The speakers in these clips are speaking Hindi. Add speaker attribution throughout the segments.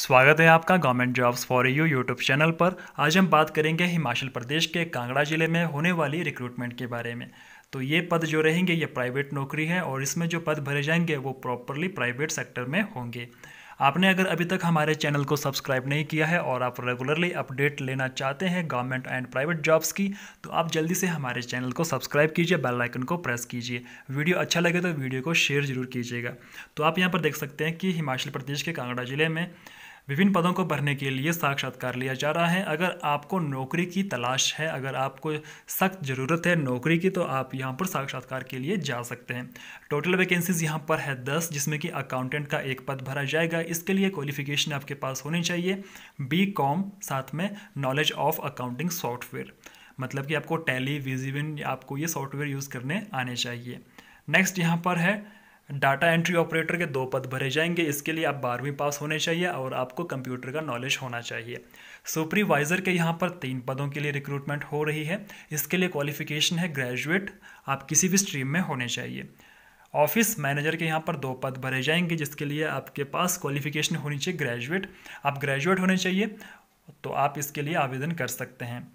Speaker 1: स्वागत है आपका government jobs for you YouTube channel पर आज हम बात करेंगे हिमाचल प्रदेश के कांगड़ा जिले में होने वाली रिक्रूटमेंट के बारे में तो ये पद जो रहेंगे ये प्राइवेट नौकरी है और इसमें जो पद भरे जाएंगे वो प्रॉपरली प्राइवेट सेक्टर में होंगे आपने अगर अभी तक हमारे चैनल को सब्सक्राइब नहीं किया है और आप रेगुलरली अपडेट लेना चाहते हैं गवर्नमेंट एंड प्राइवेट जॉब्स की तो आप जल्दी से हमारे चैनल को सब्सक्राइब कीजिए बेल आइकन को प्रेस कीजिए वीडियो अच्छा लगे तो वीडियो को शेयर जरूर कीजिएगा तो आप यहाँ पर देख सकते हैं कि हिमाचल प्रदेश के कांगड़ा जिले में विभिन्न पदों को भरने के लिए साक्षात्कार लिया जा रहा है अगर आपको नौकरी की तलाश है अगर आपको सख्त ज़रूरत है नौकरी की तो आप यहाँ पर साक्षात्कार के लिए जा सकते हैं टोटल वैकेंसीज यहाँ पर है दस जिसमें कि अकाउंटेंट का एक पद भरा जाएगा इसके लिए क्वालिफिकेशन आपके पास होनी चाहिए बी कॉम साथ में नॉलेज ऑफ अकाउंटिंग सॉफ्टवेयर मतलब कि आपको टैली विजिविन आपको ये सॉफ्टवेयर यूज़ करने आने चाहिए नेक्स्ट यहाँ पर है डाटा एंट्री ऑपरेटर के दो पद भरे जाएंगे इसके लिए आप बारहवीं पास होने चाहिए और आपको कंप्यूटर का नॉलेज होना चाहिए सुपरवाइज़र के यहाँ पर तीन पदों के लिए रिक्रूटमेंट हो रही है इसके लिए क्वालिफिकेशन है ग्रेजुएट आप किसी भी स्ट्रीम में होने चाहिए ऑफिस मैनेजर के यहाँ पर दो पद भरे जाएंगे जिसके लिए आपके पास क्वालिफिकेशन होनी चाहिए ग्रेजुएट आप ग्रेजुएट होने चाहिए तो आप इसके लिए आवेदन कर सकते हैं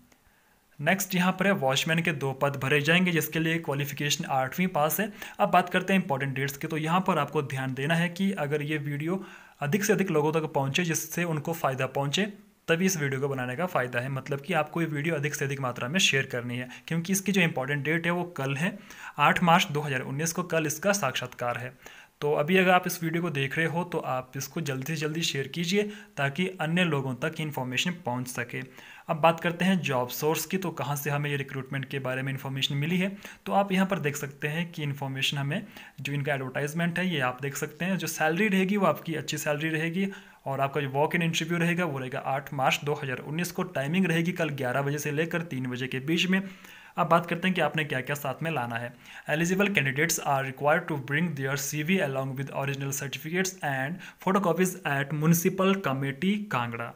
Speaker 1: नेक्स्ट यहाँ पर है वॉचमैन के दो पद भरे जाएंगे जिसके लिए क्वालिफिकेशन आठवीं पास है अब बात करते हैं इंपॉर्टेंट डेट्स की तो यहाँ पर आपको ध्यान देना है कि अगर ये वीडियो अधिक से अधिक लोगों तक पहुँचे जिससे उनको फ़ायदा पहुँचे तभी इस वीडियो को बनाने का फ़ायदा है मतलब कि आपको ये वीडियो अधिक से अधिक मात्रा में शेयर करनी है क्योंकि इसकी जो इंपॉर्टेंट डेट है वो कल है आठ मार्च 2019 को कल इसका साक्षात्कार है तो अभी अगर आप इस वीडियो को देख रहे हो तो आप इसको जल्दी से जल्दी शेयर कीजिए ताकि अन्य लोगों तक इन्फॉर्मेशन पहुंच सके अब बात करते हैं जॉब सोर्स की तो कहाँ से हमें ये रिक्रूटमेंट के बारे में इन्फॉर्मेशन मिली है तो आप यहाँ पर देख सकते हैं कि इन्फॉर्मेशन हमें जो इनका एडवर्टाइजमेंट है ये आप देख सकते हैं जो सैलरी रहेगी वो आपकी अच्छी सैलरी रहेगी और आपका जो वॉक इन इंटरव्यू रहेगा वो रहेगा आठ मार्च 2019 को टाइमिंग रहेगी कल ग्यारह बजे से लेकर तीन बजे के बीच में अब बात करते हैं कि आपने क्या क्या साथ में लाना है eligible candidates are required to bring their C V along with original certificates and photocopies at municipal committee Kangra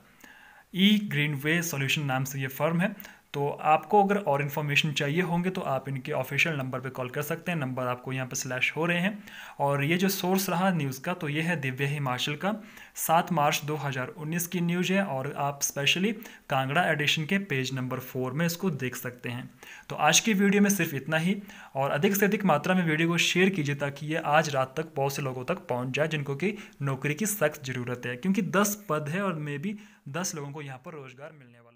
Speaker 1: E green way solution नाम से ये फर्म है तो आपको अगर और इन्फॉर्मेशन चाहिए होंगे तो आप इनके ऑफिशियल नंबर पे कॉल कर सकते हैं नंबर आपको यहाँ पे स्लैश हो रहे हैं और ये जो सोर्स रहा न्यूज़ का तो ये है दिव्य हिमाचल का सात मार्च 2019 की न्यूज़ है और आप स्पेशली कांगड़ा एडिशन के पेज नंबर फोर में इसको देख सकते हैं तो आज की वीडियो में सिर्फ इतना ही और अधिक से अधिक मात्रा में वीडियो को शेयर कीजिए ताकि ये आज रात तक बहुत से लोगों तक पहुँच जाए जिनको कि नौकरी की सख्त ज़रूरत है क्योंकि दस पद है और मे बी दस लोगों को यहाँ पर रोज़गार मिलने वाला